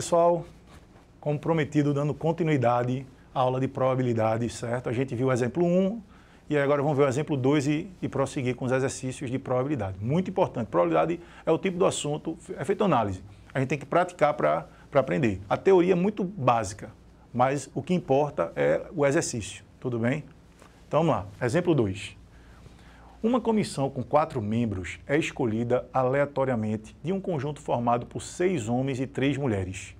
pessoal? Comprometido, dando continuidade à aula de probabilidade, certo? A gente viu o exemplo 1 e agora vamos ver o exemplo 2 e, e prosseguir com os exercícios de probabilidade. Muito importante. Probabilidade é o tipo do assunto, é feito análise. A gente tem que praticar para aprender. A teoria é muito básica, mas o que importa é o exercício, tudo bem? Então vamos lá. Exemplo 2. Uma comissão com quatro membros é escolhida aleatoriamente de um conjunto formado por seis homens e três mulheres.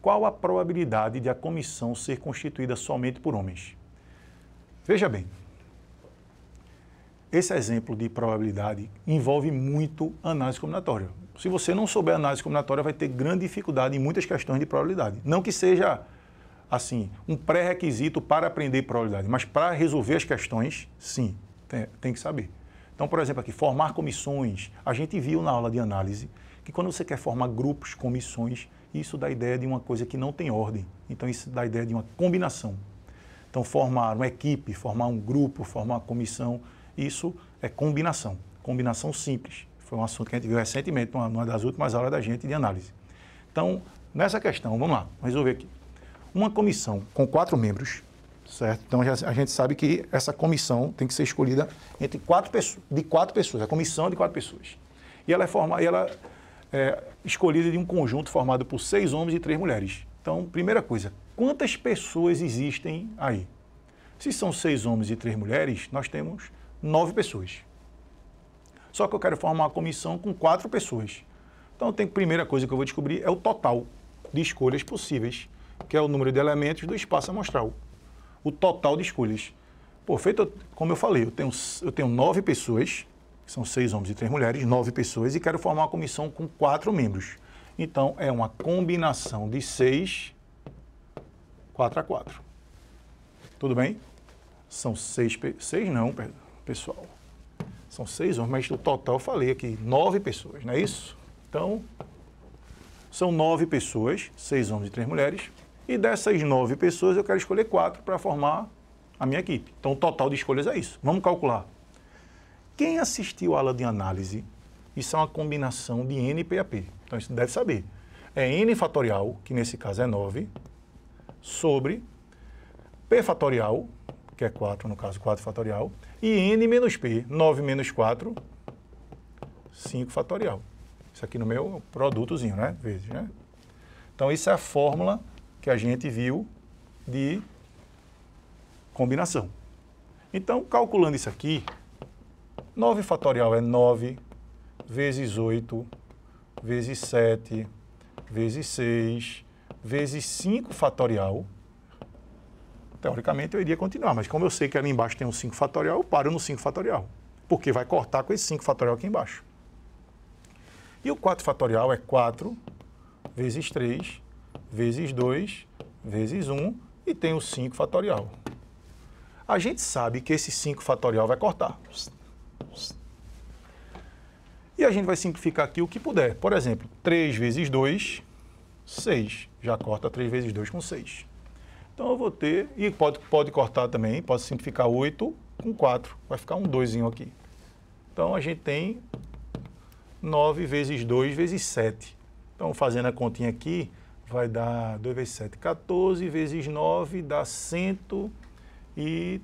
Qual a probabilidade de a comissão ser constituída somente por homens? Veja bem, esse exemplo de probabilidade envolve muito análise combinatória. Se você não souber análise combinatória, vai ter grande dificuldade em muitas questões de probabilidade. Não que seja assim, um pré-requisito para aprender probabilidade, mas para resolver as questões, sim. Tem, tem que saber. Então, por exemplo, aqui, formar comissões. A gente viu na aula de análise que quando você quer formar grupos, comissões, isso dá a ideia de uma coisa que não tem ordem. Então, isso dá a ideia de uma combinação. Então, formar uma equipe, formar um grupo, formar uma comissão, isso é combinação. Combinação simples. Foi um assunto que a gente viu recentemente, numa das últimas aulas da gente de análise. Então, nessa questão, vamos lá, vamos resolver aqui. Uma comissão com quatro membros certo? Então a gente sabe que essa comissão tem que ser escolhida entre quatro de quatro pessoas, a comissão de quatro pessoas. E ela é formada, ela é escolhida de um conjunto formado por seis homens e três mulheres. Então, primeira coisa, quantas pessoas existem aí? Se são seis homens e três mulheres, nós temos nove pessoas. Só que eu quero formar uma comissão com quatro pessoas. Então, tem, a primeira coisa que eu vou descobrir é o total de escolhas possíveis, que é o número de elementos do espaço amostral o total de escolhas. Pô, feito, como eu falei, eu tenho, eu tenho nove pessoas, são seis homens e três mulheres, nove pessoas, e quero formar uma comissão com quatro membros. Então, é uma combinação de seis, quatro a quatro. Tudo bem? São seis, seis não, pessoal. São seis homens, mas o total eu falei aqui, nove pessoas, não é isso? Então, são nove pessoas, seis homens e três mulheres, e dessas nove pessoas, eu quero escolher quatro para formar a minha equipe. Então, o total de escolhas é isso. Vamos calcular. Quem assistiu a aula de análise, isso é uma combinação de N e PAP. Então, isso deve saber. É N fatorial, que nesse caso é 9, sobre P fatorial, que é 4, no caso 4 fatorial, e N menos P, 9 menos 4, 5 fatorial. Isso aqui no meu produtozinho, né? Vezes, né? Então, isso é a fórmula que a gente viu de combinação. Então, calculando isso aqui, 9 fatorial é 9 vezes 8 vezes 7 vezes 6 vezes 5 fatorial. Teoricamente eu iria continuar, mas como eu sei que ali embaixo tem um 5 fatorial, eu paro no 5 fatorial, porque vai cortar com esse 5 fatorial aqui embaixo. E o 4 fatorial é 4 vezes 3 vezes 2, vezes 1, e tenho 5 fatorial. A gente sabe que esse 5 fatorial vai cortar. E a gente vai simplificar aqui o que puder. Por exemplo, 3 vezes 2, 6. Já corta 3 vezes 2 com 6. Então eu vou ter, e pode, pode cortar também, pode simplificar 8 com 4. Vai ficar um 2 aqui. Então a gente tem 9 vezes 2 vezes 7. Então fazendo a continha aqui, vai dar 2 vezes 7, 14 vezes 9 dá 100 e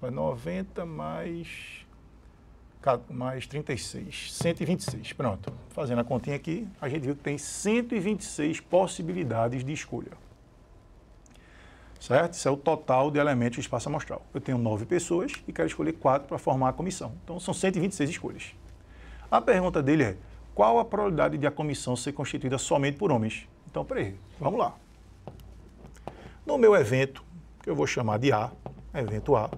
90 mais mais 36, 126. Pronto. Fazendo a continha aqui, a gente viu que tem 126 possibilidades de escolha. Certo? Isso é o total de elementos do espaço amostral. Eu tenho 9 pessoas e quero escolher 4 para formar a comissão. Então, são 126 escolhas. A pergunta dele é, qual a probabilidade de a comissão ser constituída somente por homens? Então, peraí, vamos lá. No meu evento, que eu vou chamar de A, evento A,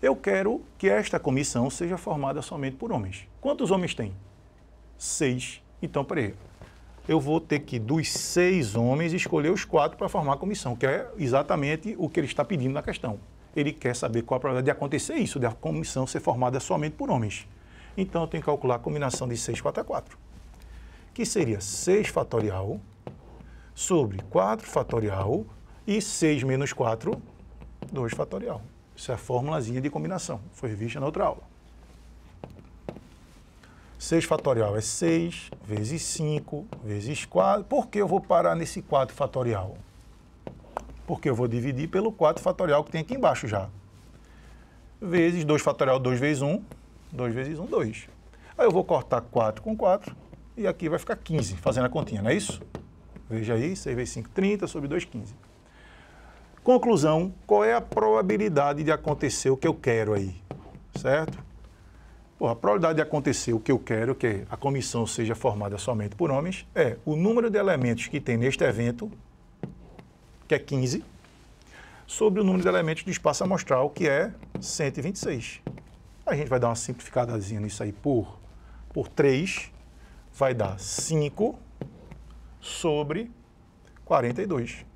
eu quero que esta comissão seja formada somente por homens. Quantos homens tem? Seis. Então, peraí, eu vou ter que, dos seis homens, escolher os quatro para formar a comissão, que é exatamente o que ele está pedindo na questão. Ele quer saber qual a probabilidade de acontecer isso, de a comissão ser formada somente por homens. Então, eu tenho que calcular a combinação de 6, 4 a 4, que seria 6 fatorial sobre 4 fatorial e 6 menos 4, 2 fatorial. Isso é a formulazinha de combinação, foi vista na outra aula. 6 fatorial é 6 vezes 5 vezes 4. Por que eu vou parar nesse 4 fatorial? Porque eu vou dividir pelo 4 fatorial que tem aqui embaixo já. Vezes 2 fatorial, 2 vezes 1, 2 vezes 1, 2. Aí eu vou cortar 4 com 4 e aqui vai ficar 15, fazendo a continha, não é isso? Veja aí, 6 vezes 5, 30, sobre 2, 15. Conclusão, qual é a probabilidade de acontecer o que eu quero aí? Certo? Porra, a probabilidade de acontecer o que eu quero, que a comissão seja formada somente por homens, é o número de elementos que tem neste evento, que é 15, sobre o número de elementos do espaço amostral, que é 126. A gente vai dar uma simplificadazinha nisso aí por, por 3, vai dar 5 sobre 42.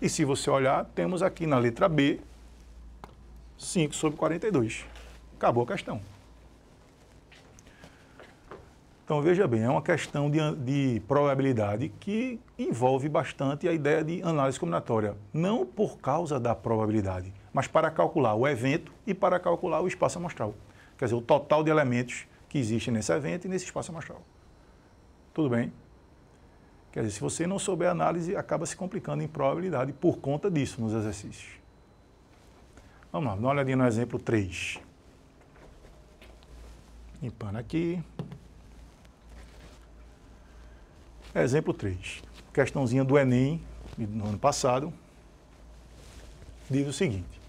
E se você olhar, temos aqui na letra B, 5 sobre 42. Acabou a questão. Então, veja bem, é uma questão de, de probabilidade que envolve bastante a ideia de análise combinatória, não por causa da probabilidade, mas para calcular o evento e para calcular o espaço amostral. Quer dizer, o total de elementos que existem nesse evento e nesse espaço amostral. Tudo bem? Quer dizer, se você não souber a análise, acaba se complicando em probabilidade por conta disso nos exercícios. Vamos lá, dá uma olhadinha no exemplo 3. Limpando aqui. Exemplo 3. Questãozinha do Enem, no ano passado, diz o seguinte.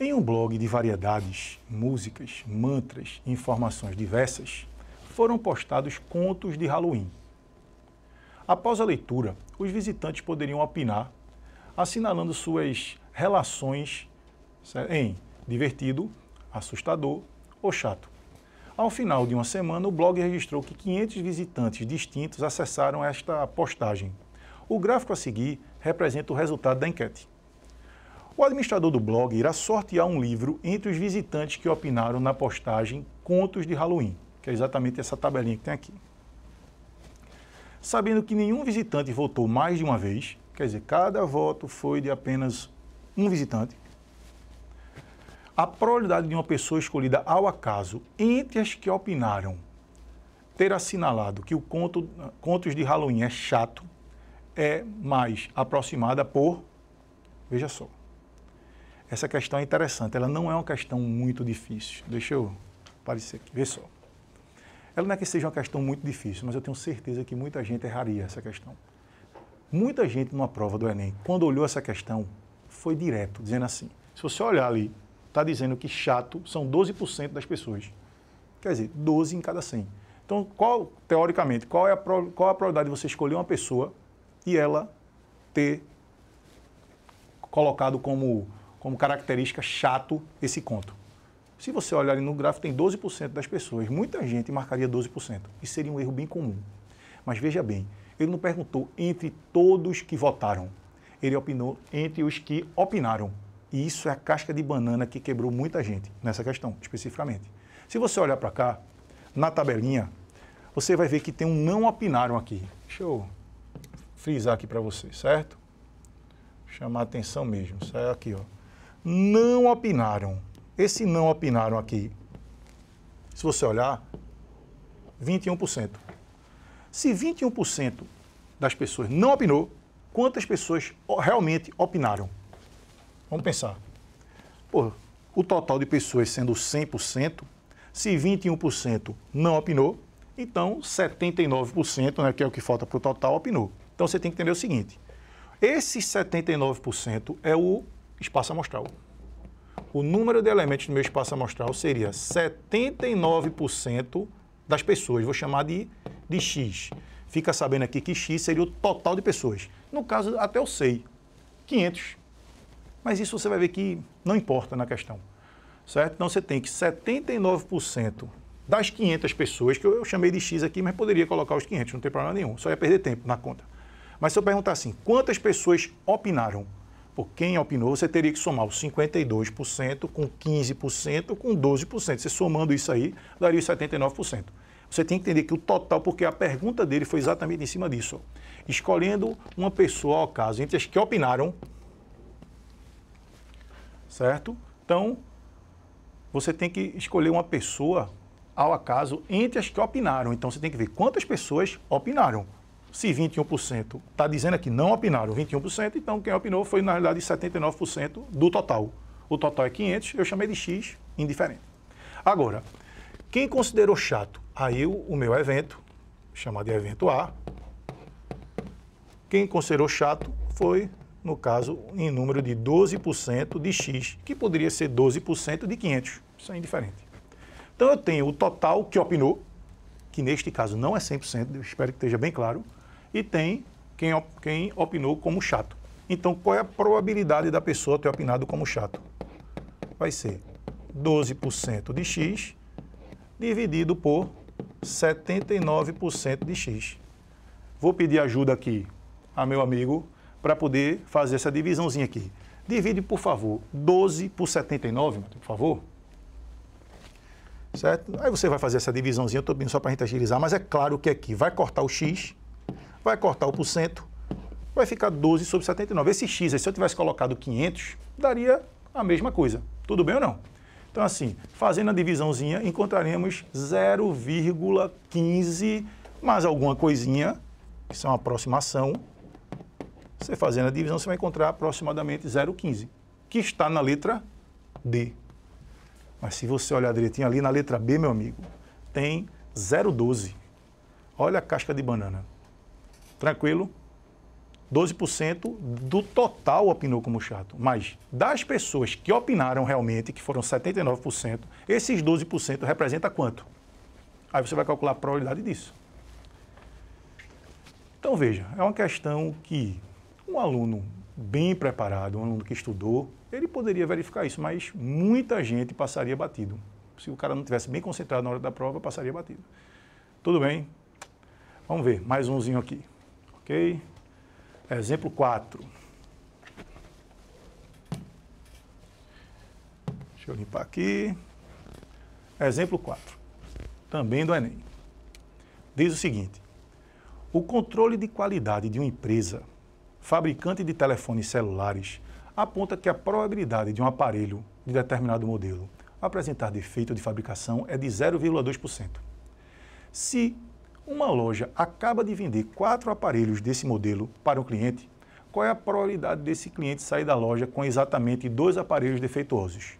Em um blog de variedades, músicas, mantras e informações diversas, foram postados contos de Halloween. Após a leitura, os visitantes poderiam opinar, assinalando suas relações em divertido, assustador ou chato. Ao final de uma semana, o blog registrou que 500 visitantes distintos acessaram esta postagem. O gráfico a seguir representa o resultado da enquete. O administrador do blog irá sortear um livro entre os visitantes que opinaram na postagem Contos de Halloween, que é exatamente essa tabelinha que tem aqui. Sabendo que nenhum visitante votou mais de uma vez, quer dizer, cada voto foi de apenas um visitante, a probabilidade de uma pessoa escolhida ao acaso entre as que opinaram ter assinalado que o conto Contos de Halloween é chato é mais aproximada por veja só. Essa questão é interessante, ela não é uma questão muito difícil. Deixa eu aparecer aqui, veja só. Ela não é que seja uma questão muito difícil, mas eu tenho certeza que muita gente erraria essa questão. Muita gente numa prova do Enem, quando olhou essa questão, foi direto, dizendo assim: se você olhar ali está dizendo que chato são 12% das pessoas. Quer dizer, 12 em cada 100. Então, qual, teoricamente, qual é a, qual é a probabilidade de você escolher uma pessoa e ela ter colocado como, como característica chato esse conto? Se você olhar ali no gráfico, tem 12% das pessoas. Muita gente marcaria 12%. Isso seria um erro bem comum. Mas veja bem, ele não perguntou entre todos que votaram. Ele opinou entre os que opinaram. E isso é a casca de banana que quebrou muita gente nessa questão, especificamente. Se você olhar para cá, na tabelinha, você vai ver que tem um não opinaram aqui. Deixa eu frisar aqui para vocês, certo? Chamar atenção mesmo. Sai aqui, ó. Não opinaram. Esse não opinaram aqui, se você olhar, 21%. Se 21% das pessoas não opinou, quantas pessoas realmente opinaram? Vamos pensar. Pô, o total de pessoas sendo 100%, se 21% não opinou, então 79%, né, que é o que falta para o total, opinou. Então você tem que entender o seguinte: esse 79% é o espaço amostral. O número de elementos no meu espaço amostral seria 79% das pessoas, vou chamar de, de X. Fica sabendo aqui que X seria o total de pessoas. No caso, até eu sei, 500. Mas isso você vai ver que não importa na questão, certo? Então você tem que 79% das 500 pessoas, que eu, chamei de X aqui, mas poderia colocar os 500, não tem problema nenhum, só ia perder tempo na conta. Mas se eu perguntar assim, quantas pessoas opinaram? Por quem opinou, você teria que somar os 52% com 15%, com 12%. Você somando isso aí, daria os 79%. Você tem que entender que o total, porque a pergunta dele foi exatamente em cima disso. Escolhendo uma pessoa ao caso, entre as que opinaram, certo? Então, você tem que escolher uma pessoa ao acaso entre as que opinaram. Então, você tem que ver quantas pessoas opinaram. Se 21% está dizendo que não opinaram 21%, então quem opinou foi, na realidade, 79% do total. O total é 500, eu chamei de X, indiferente. Agora, quem considerou chato? Aí o, o meu evento, chamado de evento A, quem considerou chato foi no caso, em número de 12% de X, que poderia ser 12% de 500. Isso é indiferente. Então eu tenho o total que opinou, que neste caso não é 100%, espero que esteja bem claro, e tem quem, op quem opinou como chato. Então qual é a probabilidade da pessoa ter opinado como chato? Vai ser 12% de X dividido por 79% de X. Vou pedir ajuda aqui a meu amigo para poder fazer essa divisãozinha aqui. Divide, por favor, 12 por 79, por favor. Certo? Aí você vai fazer essa divisãozinha, eu estou pedindo só para a gente agilizar, mas é claro que aqui vai cortar o x, vai cortar o por cento, vai ficar 12 sobre 79. Esse x, aí, se eu tivesse colocado 500, daria a mesma coisa. Tudo bem ou não? Então, assim, fazendo a divisãozinha, encontraremos 0,15 mais alguma coisinha, isso é uma aproximação, você fazendo a divisão, você vai encontrar aproximadamente 0,15, que está na letra D. Mas se você olhar direitinho ali, na letra B, meu amigo, tem 0,12. Olha a casca de banana. Tranquilo? 12% do total opinou como chato. Mas das pessoas que opinaram realmente, que foram 79%, esses 12% representa quanto? Aí você vai calcular a probabilidade disso. Então veja, é uma questão que um aluno bem preparado, um aluno que estudou, ele poderia verificar isso, mas muita gente passaria batido. Se o cara não tivesse bem concentrado na hora da prova, passaria batido. Tudo bem? Vamos ver, mais umzinho aqui. Ok? Exemplo 4. Deixa eu limpar aqui. Exemplo 4. Também do Enem. Diz o seguinte: o controle de qualidade de uma empresa fabricante de telefones celulares, aponta que a probabilidade de um aparelho de determinado modelo apresentar defeito de fabricação é de 0,2%. Se uma loja acaba de vender quatro aparelhos desse modelo para um cliente, qual é a probabilidade desse cliente sair da loja com exatamente dois aparelhos defeituosos?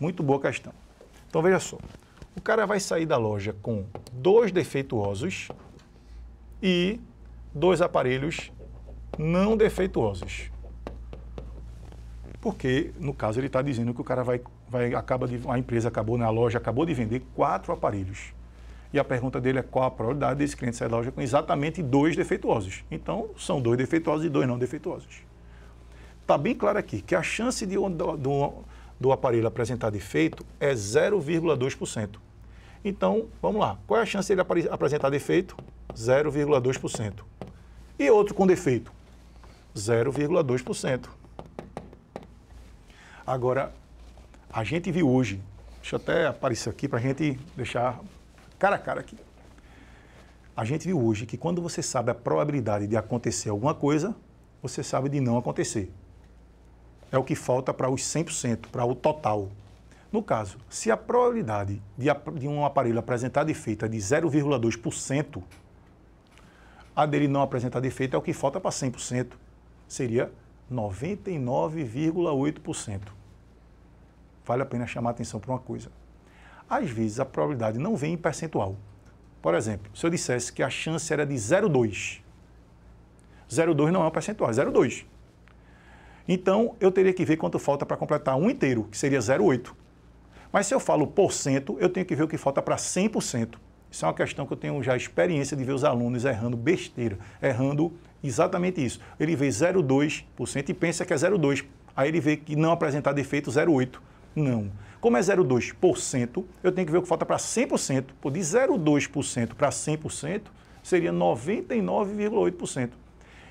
Muito boa questão. Então veja só, o cara vai sair da loja com dois defeituosos e dois aparelhos não defeituosos. Porque, no caso, ele está dizendo que o cara vai, vai acaba de, a empresa acabou na né, loja, acabou de vender quatro aparelhos. E a pergunta dele é qual a probabilidade desse cliente sair da loja com exatamente dois defeituosos. Então, são dois defeituosos e dois não defeituosos. Está bem claro aqui que a chance de, do, do aparelho apresentar defeito é 0,2%. Então, vamos lá. Qual é a chance dele apresentar defeito? 0,2%. E outro com defeito? 0,2%. Agora, a gente viu hoje, deixa eu até aparecer aqui para a gente deixar cara a cara aqui. A gente viu hoje que quando você sabe a probabilidade de acontecer alguma coisa, você sabe de não acontecer. É o que falta para os 100%, para o total. No caso, se a probabilidade de, de um aparelho apresentar defeito é de 0,2%, a dele não apresentar defeito é o que falta para 100% seria 99,8%. Vale a pena chamar a atenção para uma coisa. Às vezes a probabilidade não vem em percentual. Por exemplo, se eu dissesse que a chance era de 0,2, 0,2 não é um percentual, é 0,2. Então, eu teria que ver quanto falta para completar um inteiro, que seria 0,8. Mas se eu falo por cento, eu tenho que ver o que falta para 100%. Isso é uma questão que eu tenho já experiência de ver os alunos errando besteira, errando Exatamente isso. Ele vê 0,2% e pensa que é 0,2%. Aí ele vê que não apresentar defeito 0,8%. Não. Como é 0,2%, eu tenho que ver o que falta para 100%. Pô, de 0,2% para 100%, seria 99,8%.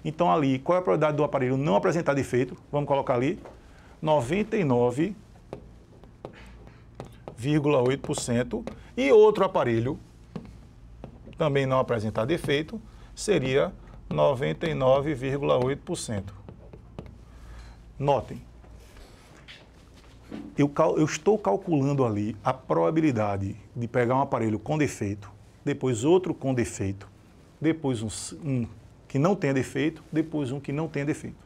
Então, ali, qual é a probabilidade do aparelho não apresentar defeito? Vamos colocar ali 99,8%. E outro aparelho também não apresentar defeito seria 99,8%. Notem, eu, cal, eu, estou calculando ali a probabilidade de pegar um aparelho com defeito, depois outro com defeito, depois um, um que não tenha defeito, depois um que não tenha defeito.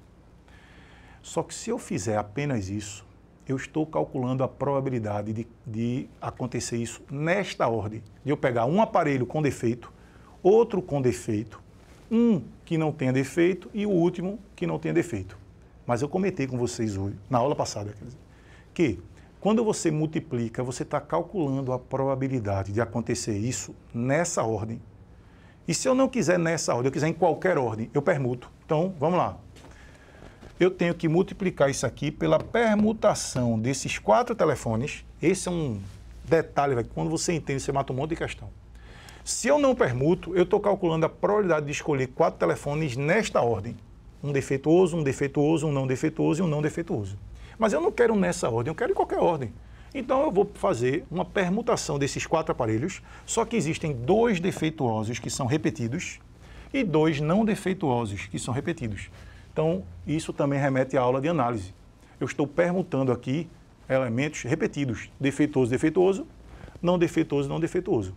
Só que se eu fizer apenas isso, eu estou calculando a probabilidade de, de, acontecer isso nesta ordem: de eu pegar um aparelho com defeito, outro com defeito, um que não tenha defeito e o último que não tenha defeito. Mas eu comentei com vocês hoje, na aula passada, dizer, que quando você multiplica, você está calculando a probabilidade de acontecer isso nessa ordem. E se eu não quiser nessa ordem, eu quiser em qualquer ordem, eu permuto. Então, vamos lá. Eu tenho que multiplicar isso aqui pela permutação desses quatro telefones. Esse é um detalhe, véio, quando você entende, você mata um monte de questão. Se eu não permuto, eu estou calculando a probabilidade de escolher quatro telefones nesta ordem. Um defeituoso, um defeituoso, um não defeituoso e um não defeituoso. Mas eu não quero nessa ordem, eu quero em qualquer ordem. Então eu vou fazer uma permutação desses quatro aparelhos, só que existem dois defeituosos que são repetidos e dois não defeituosos que são repetidos. Então isso também remete à aula de análise. Eu estou permutando aqui elementos repetidos, defeituoso, defeituoso, não defeituoso, não defeituoso.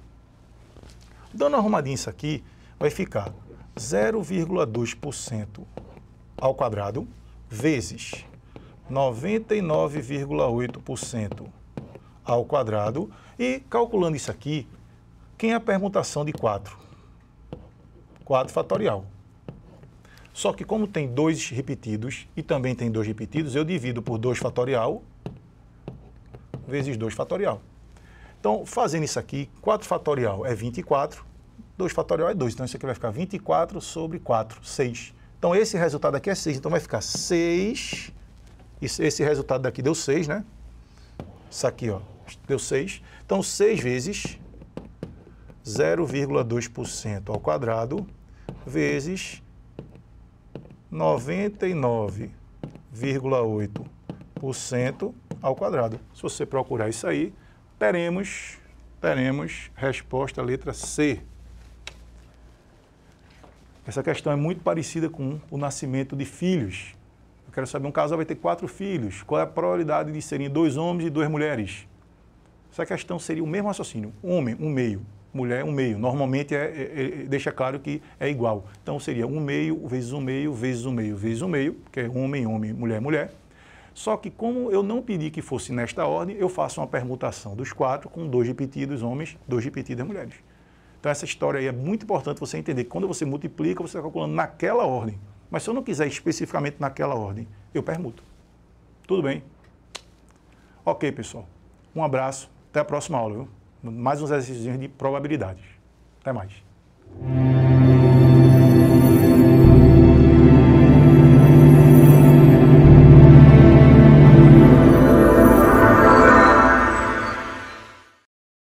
Dando uma arrumadinha isso aqui, vai ficar 0,2% ao quadrado vezes 99,8% ao quadrado. E calculando isso aqui, quem é a permutação de 4? 4 fatorial. Só que como tem 2 repetidos e também tem 2 repetidos, eu divido por 2 fatorial vezes 2 fatorial. Então, fazendo isso aqui, 4 fatorial é 24, 2 fatorial é 2. Então, isso aqui vai ficar 24 sobre 4, 6. Então, esse resultado aqui é 6. Então, vai ficar 6. Esse resultado daqui deu 6, né? Isso aqui, ó, deu 6. Então, 6 vezes 0,2% ao quadrado vezes 99,8% ao quadrado. Se você procurar isso aí, teremos, teremos resposta letra C. Essa questão é muito parecida com o nascimento de filhos. Eu quero saber, um casal vai ter quatro filhos, qual é a probabilidade de serem dois homens e duas mulheres? Essa questão seria o mesmo raciocínio, homem, um meio, mulher, um meio. Normalmente é, é, é, deixa claro que é igual. Então seria um meio vezes um meio, vezes um meio, vezes um meio, que é homem, homem, mulher, mulher, só que, como eu não pedi que fosse nesta ordem, eu faço uma permutação dos quatro com dois repetidos homens, dois repetidos mulheres. Então, essa história aí é muito importante você entender. Quando você multiplica, você está calculando naquela ordem. Mas se eu não quiser especificamente naquela ordem, eu permuto. Tudo bem? Ok, pessoal. Um abraço. Até a próxima aula. Viu? Mais uns exercícios de probabilidades. Até mais.